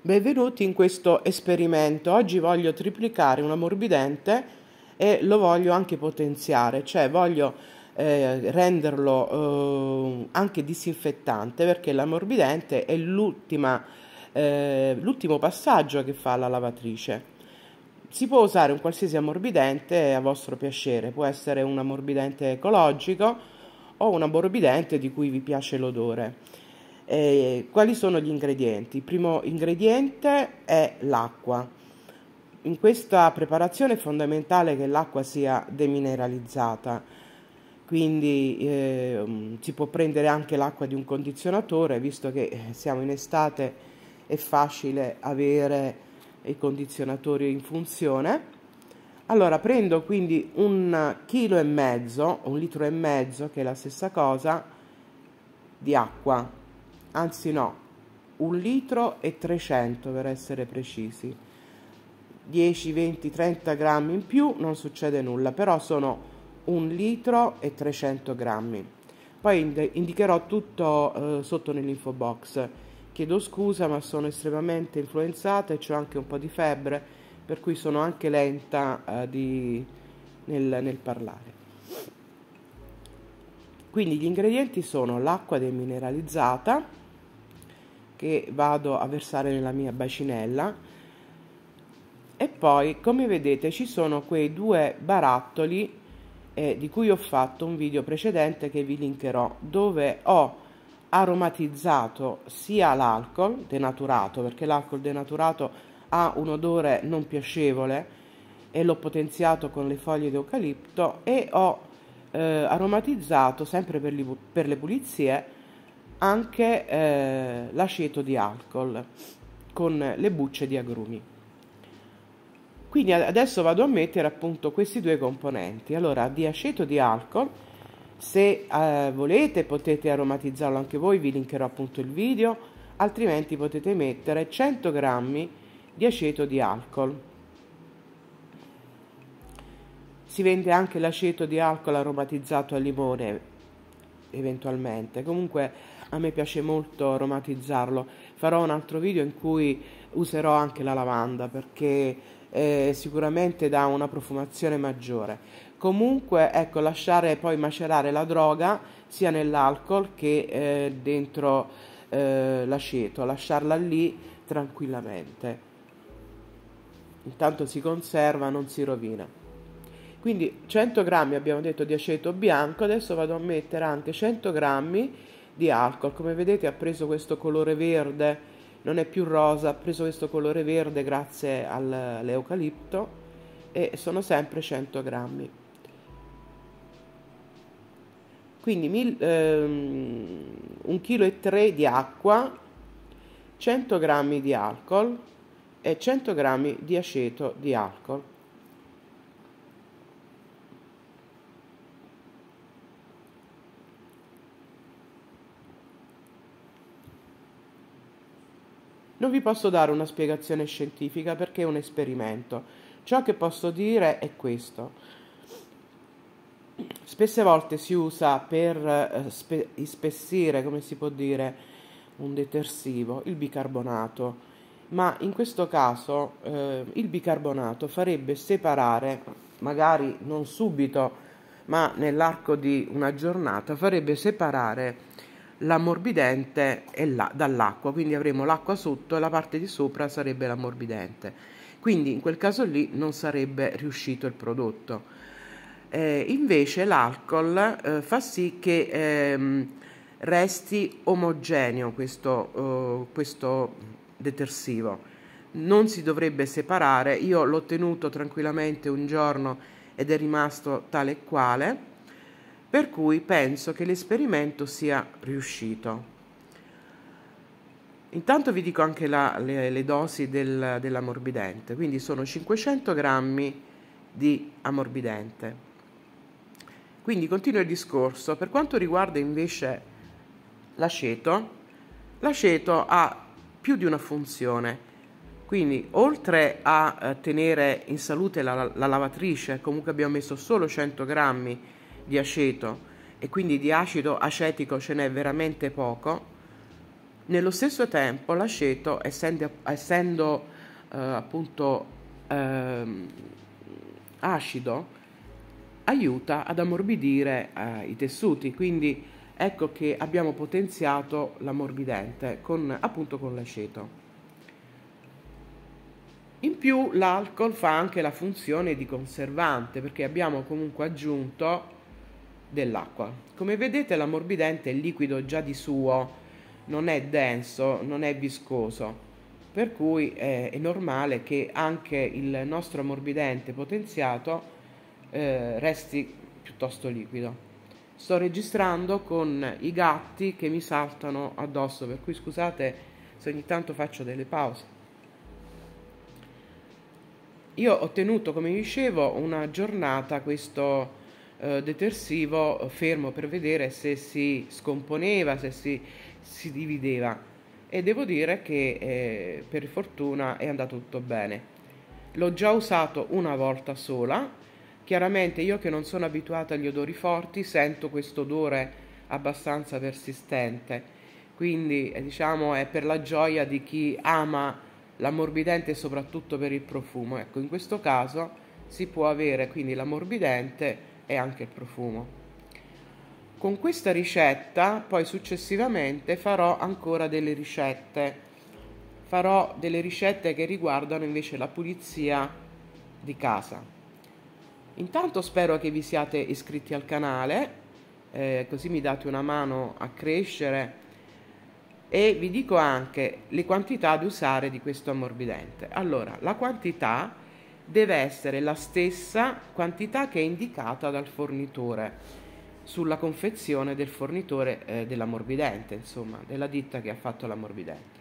Benvenuti in questo esperimento. Oggi voglio triplicare un ammorbidente e lo voglio anche potenziare, cioè voglio eh, renderlo eh, anche disinfettante perché l'ammorbidente è l'ultima, eh, l'ultimo passaggio che fa la lavatrice. Si può usare un qualsiasi ammorbidente a vostro piacere, può essere un ammorbidente ecologico o un ammorbidente di cui vi piace l'odore. Eh, quali sono gli ingredienti? Il primo ingrediente è l'acqua. In questa preparazione è fondamentale che l'acqua sia demineralizzata, quindi eh, um, si può prendere anche l'acqua di un condizionatore, visto che eh, siamo in estate è facile avere i condizionatori in funzione. Allora prendo quindi un chilo e mezzo, un litro e mezzo, che è la stessa cosa, di acqua anzi no, un litro e 300 per essere precisi. 10, 20, 30 grammi in più non succede nulla, però sono un litro e 300 grammi. Poi indicherò tutto eh, sotto nell'info box. Chiedo scusa, ma sono estremamente influenzata e ho anche un po' di febbre, per cui sono anche lenta eh, di, nel, nel parlare. Quindi gli ingredienti sono l'acqua demineralizzata, che vado a versare nella mia bacinella e poi come vedete ci sono quei due barattoli eh, di cui ho fatto un video precedente che vi linkerò dove ho aromatizzato sia l'alcol denaturato perché l'alcol denaturato ha un odore non piacevole e l'ho potenziato con le foglie di eucalipto e ho eh, aromatizzato sempre per, li, per le pulizie anche eh, l'aceto di alcol con le bucce di agrumi. Quindi adesso vado a mettere appunto questi due componenti. Allora, di aceto di alcol, se eh, volete potete aromatizzarlo anche voi, vi linkerò appunto il video, altrimenti potete mettere 100 g di aceto di alcol. Si vende anche l'aceto di alcol aromatizzato al limone, eventualmente. Comunque a me piace molto aromatizzarlo farò un altro video in cui userò anche la lavanda perché eh, sicuramente dà una profumazione maggiore comunque ecco lasciare poi macerare la droga sia nell'alcol che eh, dentro eh, l'aceto lasciarla lì tranquillamente intanto si conserva non si rovina quindi 100 grammi abbiamo detto di aceto bianco adesso vado a mettere anche 100 grammi di alcol. Come vedete ha preso questo colore verde, non è più rosa, ha preso questo colore verde grazie all'eucalipto e sono sempre 100 grammi. Quindi 1,3 kg ehm, di acqua, 100 g di alcol e 100 g di aceto di alcol. Non vi posso dare una spiegazione scientifica perché è un esperimento. Ciò che posso dire è questo. Spesse volte si usa per eh, spe- ispessire, come si può dire, un detersivo, il bicarbonato, ma in questo caso eh, il bicarbonato farebbe separare, magari non subito, ma nell'arco di una giornata, farebbe separare l'ammorbidente è là, dall'acqua, quindi avremo l'acqua sotto e la parte di sopra sarebbe l'ammorbidente. Quindi in quel caso lì non sarebbe riuscito il prodotto. Eh, invece l'alcol eh, fa sì che ehm, resti omogeneo questo, eh, questo detersivo. Non si dovrebbe separare, io l'ho tenuto tranquillamente un giorno ed è rimasto tale e quale per cui penso che l'esperimento sia riuscito. Intanto vi dico anche la, le, le, dosi del, dell'ammorbidente, quindi sono 500 grammi di ammorbidente. Quindi continuo il discorso, per quanto riguarda invece l'aceto, l'aceto ha più di una funzione, quindi oltre a eh, tenere in salute la, la lavatrice, comunque abbiamo messo solo 100 grammi di aceto e quindi di acido acetico ce n'è veramente poco. Nello stesso tempo l'aceto, essendo, essendo eh, appunto eh, acido, aiuta ad ammorbidire eh, i tessuti, quindi ecco che abbiamo potenziato l'ammorbidente con, appunto con l'aceto. In più l'alcol fa anche la funzione di conservante perché abbiamo comunque aggiunto dell'acqua. Come vedete l'ammorbidente è liquido già di suo, non è denso, non è viscoso, per cui è, è normale che anche il nostro ammorbidente potenziato eh, resti piuttosto liquido. Sto registrando con i gatti che mi saltano addosso, per cui scusate se ogni tanto faccio delle pause. Io ho ottenuto, come dicevo, una giornata questo eh, detersivo fermo per vedere se si scomponeva, se si, si divideva e devo dire che eh, per fortuna è andato tutto bene. L'ho già usato una volta sola, chiaramente io che non sono abituata agli odori forti sento questo odore abbastanza persistente, quindi eh, diciamo è per la gioia di chi ama l'ammorbidente soprattutto per il profumo. Ecco, in questo caso si può avere quindi l'ammorbidente e anche il profumo. Con questa ricetta poi successivamente farò ancora delle ricette. Farò delle ricette che riguardano invece la pulizia di casa. Intanto spero che vi siate iscritti al canale, eh, così mi date una mano a crescere e vi dico anche le quantità da usare di questo ammorbidente. Allora, la quantità deve essere la stessa quantità che è indicata dal fornitore sulla confezione del fornitore eh, dell'ammorbidente, insomma, della ditta che ha fatto l'ammorbidente.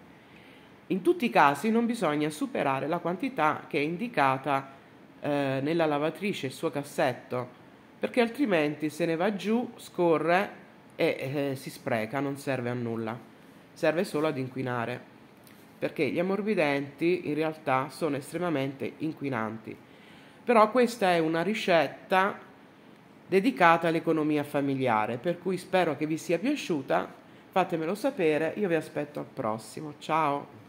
In tutti i casi non bisogna superare la quantità che è indicata eh, nella lavatrice, il suo cassetto, perché altrimenti se ne va giù, scorre e eh, si spreca, non serve a nulla, serve solo ad inquinare perché gli ammorbidenti in realtà sono estremamente inquinanti. Però questa è una ricetta dedicata all'economia familiare, per cui spero che vi sia piaciuta, fatemelo sapere, io vi aspetto al prossimo, ciao!